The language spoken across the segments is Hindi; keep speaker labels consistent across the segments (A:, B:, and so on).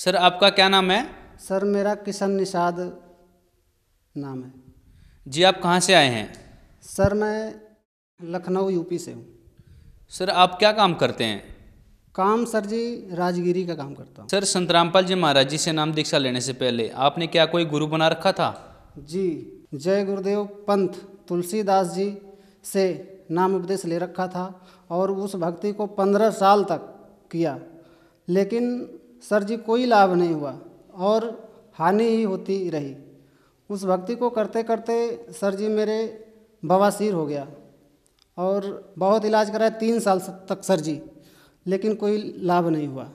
A: सर आपका क्या नाम
B: है सर मेरा किशन निषाद
A: नाम है जी आप कहाँ से आए हैं
B: सर मैं लखनऊ यूपी से हूँ सर आप क्या
A: काम करते हैं
B: काम सर जी राजगिरी का काम करता
A: हूँ सर संत रामपाल जी महाराज जी से नाम दीक्षा लेने से पहले आपने क्या कोई गुरु बना रखा था
B: जी जय गुरुदेव पंथ तुलसीदास जी से नाम उपदेश ले रखा था और उस भक्ति को पंद्रह साल तक किया लेकिन सर जी कोई लाभ नहीं हुआ और हानि ही होती रही उस भक्ति को करते करते सर जी मेरे बवासीर हो गया और बहुत इलाज कराया तीन साल तक सर जी लेकिन कोई लाभ नहीं हुआ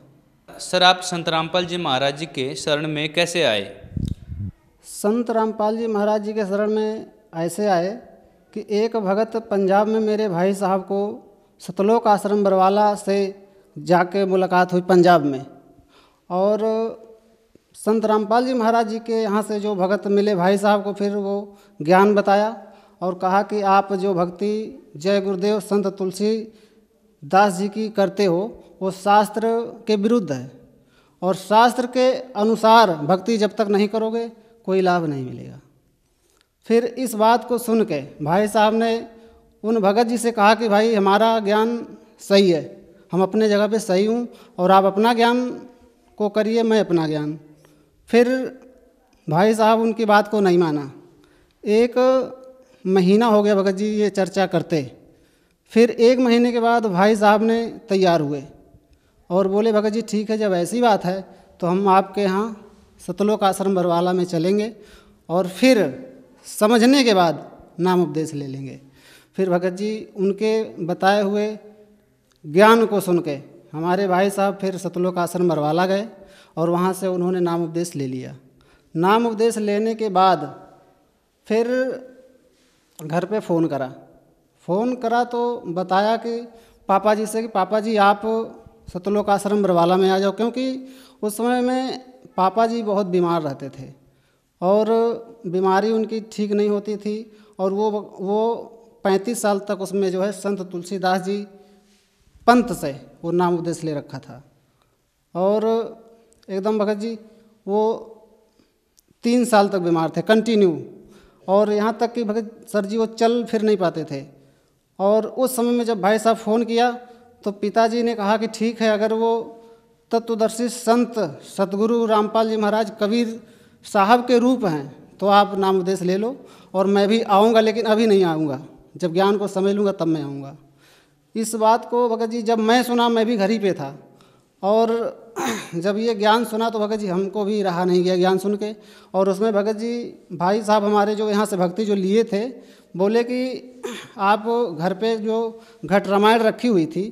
A: सर आप संत रामपाल जी महाराज जी के शरण में कैसे आए
B: संत रामपाल जी महाराज जी के शरण में ऐसे आए कि एक भगत पंजाब में मेरे भाई साहब को सतलोक आश्रम बरवाला से जाके मुलाकात हुई पंजाब में और संत रामपाल जी महाराज जी के यहाँ से जो भगत मिले भाई साहब को फिर वो ज्ञान बताया और कहा कि आप जो भक्ति जय गुरुदेव संत तुलसी दास जी की करते हो वो शास्त्र के विरुद्ध है और शास्त्र के अनुसार भक्ति जब तक नहीं करोगे कोई लाभ नहीं मिलेगा फिर इस बात को सुन के भाई साहब ने उन भगत जी से कहा कि भाई हमारा ज्ञान सही है हम अपने जगह पे सही हूँ और आप अपना ज्ञान को करिए मैं अपना ज्ञान फिर भाई साहब उनकी बात को नहीं माना एक महीना हो गया भगत जी ये चर्चा करते फिर एक महीने के बाद भाई साहब ने तैयार हुए और बोले भगत जी ठीक है जब ऐसी बात है तो हम आपके यहाँ सतलोक आश्रम बरवाला में चलेंगे और फिर समझने के बाद नाम उपदेश ले लेंगे फिर भगत जी उनके बताए हुए ज्ञान को सुन के हमारे भाई साहब फिर सतलोक आश्रम बरवाला गए और वहाँ से उन्होंने नाम उपदेश ले लिया नाम उपदेश लेने के बाद फिर घर पे फ़ोन करा फ़ोन करा तो बताया कि पापा जी से कि पापा जी आप सतलोक आश्रम बरवाला में आ जाओ क्योंकि उस समय में पापा जी बहुत बीमार रहते थे और बीमारी उनकी ठीक नहीं होती थी और वो वो पैंतीस साल तक उसमें जो है संत तुलसीदास जी पंत से वो नाम उपदेश ले रखा था और एकदम भगत जी वो तीन साल तक बीमार थे कंटिन्यू और यहाँ तक कि भगत सर जी वो चल फिर नहीं पाते थे और उस समय में जब भाई साहब फ़ोन किया तो पिताजी ने कहा कि ठीक है अगर वो तत्वदर्शी संत सतगुरु रामपाल जी महाराज कबीर साहब के रूप हैं तो आप नाम उपदेश ले लो और मैं भी आऊँगा लेकिन अभी नहीं आऊँगा जब ज्ञान को समझ लूँगा तब मैं आऊँगा इस बात को भगत जी जब मैं सुना मैं भी घर ही पे था और जब ये ज्ञान सुना तो भगत जी हमको भी रहा नहीं गया ज्ञान सुन के और उसमें भगत जी भाई साहब हमारे जो यहाँ से भक्ति जो लिए थे बोले कि आप घर पे जो घट रामायण रखी हुई थी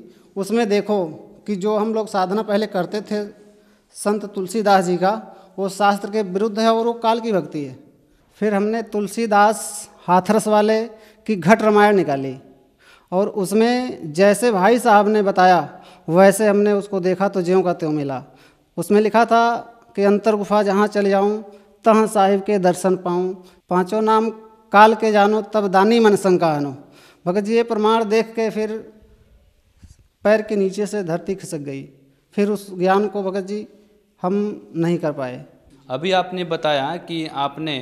B: उसमें देखो कि जो हम लोग साधना पहले करते थे संत तुलसीदास जी का वो शास्त्र के विरुद्ध है और वो काल की भक्ति है फिर हमने तुलसीदास हाथरस वाले की घट रामायण निकाली और उसमें जैसे भाई साहब ने बताया वैसे हमने उसको देखा तो ज्यों का त्यों मिला उसमें लिखा था कि अंतर गुफा जहाँ चले जाऊँ तहाँ साहिब के दर्शन पाऊँ पांचों नाम काल के जानो तब दानी मन शंका आनो भगत जी ये प्रमाण देख के फिर पैर के नीचे से धरती खिसक गई फिर उस ज्ञान को भगत जी हम नहीं कर पाए
A: अभी आपने बताया कि आपने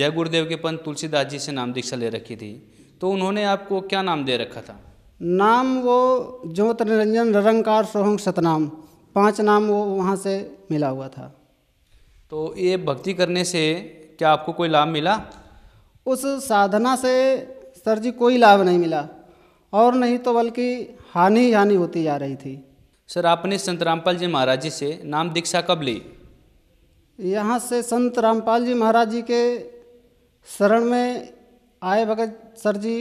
A: जय गुरुदेव के पंत तुलसीदास जी से नाम दीक्षा ले रखी थी तो उन्होंने आपको क्या नाम दे रखा था
B: नाम वो ज्योत निरंजन रंगकार सोहंग सतनाम पांच नाम वो वहाँ से मिला हुआ था
A: तो ये भक्ति करने से क्या आपको कोई लाभ मिला
B: उस साधना से सर जी कोई लाभ नहीं मिला और नहीं तो बल्कि हानि हानि होती जा रही थी
A: सर आपने संत रामपाल जी महाराज जी से नाम दीक्षा कब ली
B: यहाँ से संत रामपाल जी महाराज जी के शरण में आए भगत सर जी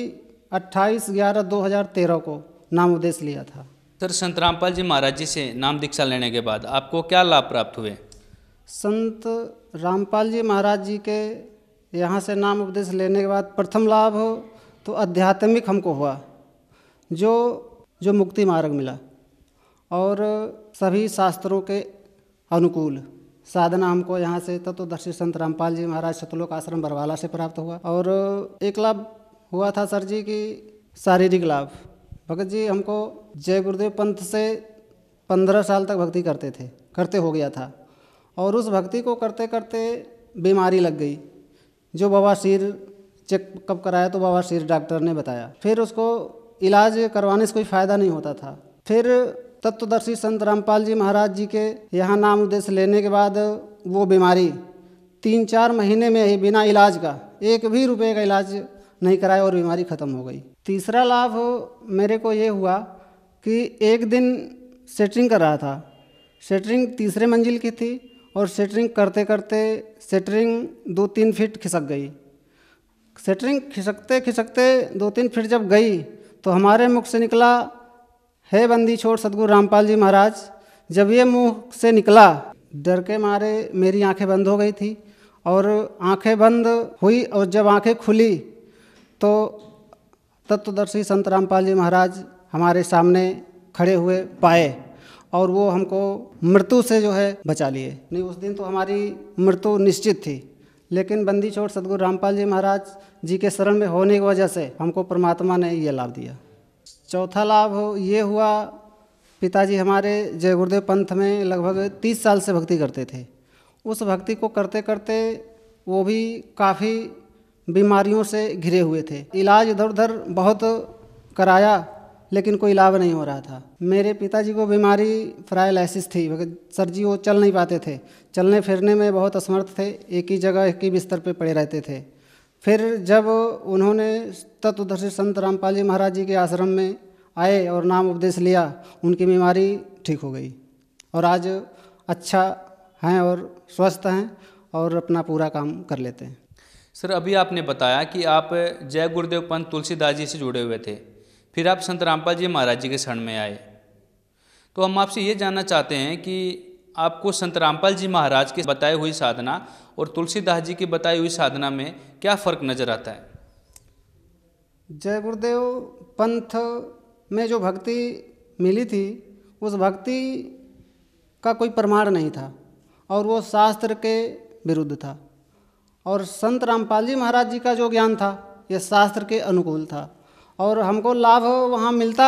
B: 28 ग्यारह 2013 को नाम उपदेश लिया था
A: सर संत रामपाल जी महाराज जी से नाम दीक्षा लेने के बाद आपको क्या लाभ प्राप्त हुए
B: संत रामपाल जी महाराज जी के यहाँ से नाम उपदेश लेने के बाद प्रथम लाभ तो आध्यात्मिक हमको हुआ जो जो मुक्ति मार्ग मिला और सभी शास्त्रों के अनुकूल साधना हमको यहाँ से तत्वदर्शी संत रामपाल जी महाराज सतलोक आश्रम बरवाला से प्राप्त हुआ और एक लाभ हुआ था सर जी की शारीरिक लाभ भगत जी हमको जय गुरुदेव पंथ से पंद्रह साल तक भक्ति करते थे करते हो गया था और उस भक्ति को करते करते बीमारी लग गई जो बाबा बवासीर चेकअप कराया तो बाबा शिर डॉक्टर ने बताया फिर उसको इलाज करवाने से कोई फ़ायदा नहीं होता था फिर तत्वदर्शी संत रामपाल जी महाराज जी के यहाँ नाम उद्देश्य लेने के बाद वो बीमारी तीन चार महीने में ही बिना इलाज का एक भी रुपए का इलाज नहीं कराया और बीमारी ख़त्म हो गई तीसरा लाभ मेरे को ये हुआ कि एक दिन सेटरिंग कर रहा था सेटरिंग तीसरे मंजिल की थी और सेटरिंग करते करते सेटरिंग दो तीन फीट खिसक गई सेटरिंग खिसकते खिसकते दो तीन फीट जब गई तो हमारे मुख से निकला हे बंदी छोड़ सदगुरु रामपाल जी महाराज जब ये मुँह से निकला डर के मारे मेरी आंखें बंद हो गई थी और आंखें बंद हुई और जब आंखें खुली तो तत्वदर्शी संत रामपाल जी महाराज हमारे सामने खड़े हुए पाए और वो हमको मृत्यु से जो है बचा लिए नहीं उस दिन तो हमारी मृत्यु निश्चित थी लेकिन बंदी छोड़ सदगुरु रामपाल जी महाराज जी के शरण में होने की वजह से हमको परमात्मा ने ये लाभ दिया चौथा लाभ ये हुआ पिताजी हमारे जय गुरुदेव पंथ में लगभग तीस साल से भक्ति करते थे उस भक्ति को करते करते वो भी काफ़ी बीमारियों से घिरे हुए थे इलाज इधर उधर बहुत कराया लेकिन कोई लाभ नहीं हो रहा था मेरे पिताजी को बीमारी फ्रायलाइसिस थी सर जी वो चल नहीं पाते थे चलने फिरने में बहुत असमर्थ थे एक ही जगह एक ही बिस्तर पे पड़े रहते थे फिर जब उन्होंने तत्वदर्शी संत रामपाल जी महाराज जी के आश्रम में आए और नाम उपदेश लिया उनकी बीमारी ठीक हो गई और आज अच्छा हैं और स्वस्थ हैं और अपना पूरा काम कर लेते हैं
A: सर अभी आपने बताया कि आप जय गुरुदेव पंत तुलसीदास जी से जुड़े हुए थे फिर आप संत रामपाल जी महाराज जी के शरण में आए तो हम आपसे ये जानना चाहते हैं कि आपको संत रामपाल जी महाराज के बताई हुई साधना और तुलसीदास जी की बताई हुई साधना में क्या फ़र्क नज़र आता है
B: जय गुरुदेव पंथ में जो भक्ति मिली थी उस भक्ति का कोई प्रमाण नहीं था और वो शास्त्र के विरुद्ध था और संत रामपाल जी महाराज जी का जो ज्ञान था यह शास्त्र के अनुकूल था और हमको लाभ वहाँ मिलता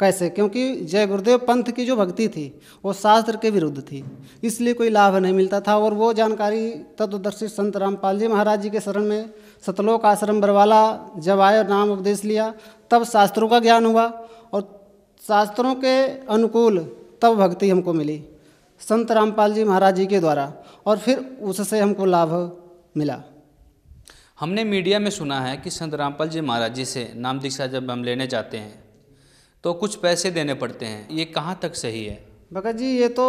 B: कैसे क्योंकि जय गुरुदेव पंथ की जो भक्ति थी वो शास्त्र के विरुद्ध थी इसलिए कोई लाभ नहीं मिलता था और वो जानकारी तत्वदर्शी संत रामपाल जी महाराज जी के शरण में सतलोक आश्रम बरवाला जब आए और नाम उपदेश लिया तब शास्त्रों का ज्ञान हुआ और शास्त्रों के अनुकूल तब भक्ति हमको मिली संत रामपाल जी महाराज जी के द्वारा और फिर उससे हमको लाभ मिला
A: हमने मीडिया में सुना है कि संत रामपाल जी महाराज जी से नाम दीक्षा जब हम लेने जाते हैं तो कुछ पैसे देने पड़ते हैं ये कहाँ तक सही है
B: भगत जी ये तो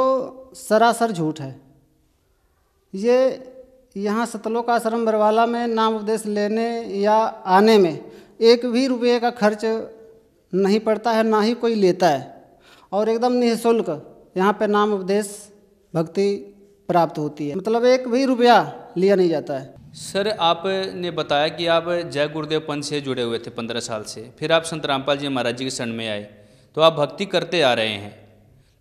B: सरासर झूठ है ये यहाँ सतलोक आश्रम बरवाला में नाम उपदेश लेने या आने में एक भी रुपये का खर्च नहीं पड़ता है ना ही कोई लेता है और एकदम निःशुल्क यहाँ पे नाम उपदेश भक्ति प्राप्त होती है मतलब एक भी रुपया लिया नहीं जाता है
A: सर आपने बताया कि आप जय गुरुदेव पंथ से जुड़े हुए थे पंद्रह साल से फिर आप संत रामपाल जी महाराज जी के शरण में आए तो आप भक्ति करते आ रहे हैं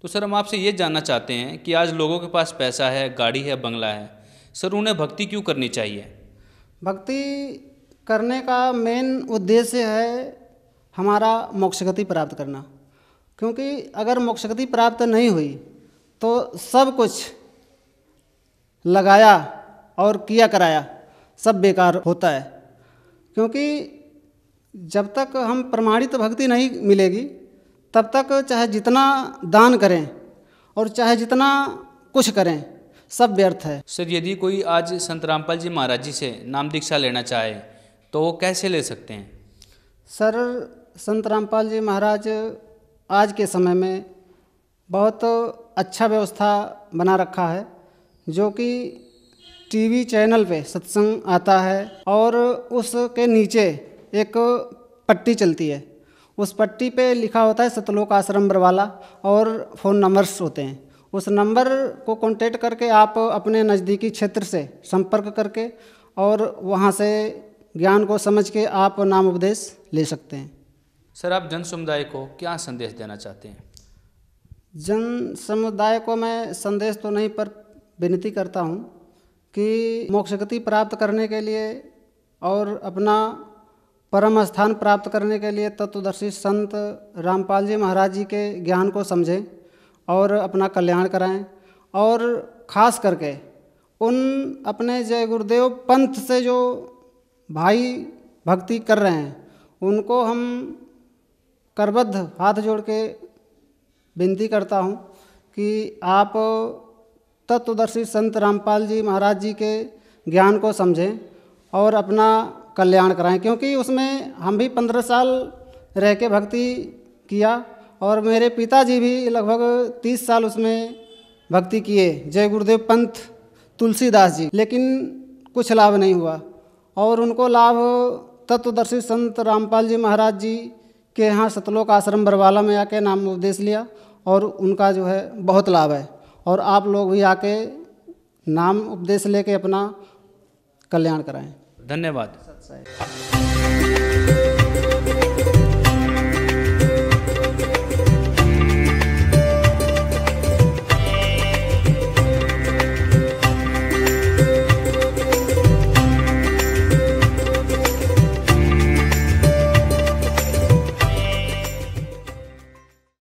A: तो सर हम आपसे ये जानना चाहते हैं कि आज लोगों के पास पैसा है गाड़ी है बंगला है सर उन्हें भक्ति क्यों करनी चाहिए
B: भक्ति करने का मेन उद्देश्य है हमारा मोक्ष गति प्राप्त करना क्योंकि अगर मोक्ष गति प्राप्त नहीं हुई तो सब कुछ लगाया और किया कराया सब बेकार होता है क्योंकि जब तक हम प्रमाणित भक्ति नहीं मिलेगी तब तक चाहे जितना दान करें और चाहे जितना कुछ करें सब व्यर्थ है
A: सर यदि कोई आज संत रामपाल जी महाराज जी से नाम दीक्षा लेना चाहे तो वो कैसे ले सकते हैं
B: सर संत रामपाल जी महाराज आज के समय में बहुत अच्छा व्यवस्था बना रखा है जो कि टीवी चैनल पे सत्संग आता है और उसके नीचे एक पट्टी चलती है उस पट्टी पे लिखा होता है सतलोक आश्रम बरवाला और फ़ोन नंबर्स होते हैं उस नंबर को कॉन्टेक्ट करके आप अपने नज़दीकी क्षेत्र से संपर्क करके और वहाँ से ज्ञान को समझ के आप नाम उपदेश ले सकते हैं
A: सर आप जन समुदाय को क्या संदेश देना चाहते हैं
B: जन समुदाय को मैं संदेश तो नहीं पर विनती करता हूँ कि मोक्ष गति प्राप्त करने के लिए और अपना परम स्थान प्राप्त करने के लिए तत्वदर्शी संत रामपाल जी महाराज जी के ज्ञान को समझें और अपना कल्याण कराएं और खास करके उन अपने जय गुरुदेव पंथ से जो भाई भक्ति कर रहे हैं उनको हम करबद्ध हाथ जोड़ के विनती करता हूँ कि आप तत्वदर्शी संत रामपाल जी महाराज जी के ज्ञान को समझें और अपना कल्याण कराएं क्योंकि उसमें हम भी पंद्रह साल रह के भक्ति किया और मेरे पिताजी भी लगभग तीस साल उसमें भक्ति किए जय गुरुदेव पंथ तुलसीदास जी लेकिन कुछ लाभ नहीं हुआ और उनको लाभ तत्वदर्शी संत रामपाल जी महाराज जी के यहाँ सतलोक आश्रम बरवाला में आके नाम उपदेश लिया और उनका जो है बहुत लाभ है और आप लोग भी आके नाम उपदेश लेके अपना कल्याण कराएं
A: धन्यवाद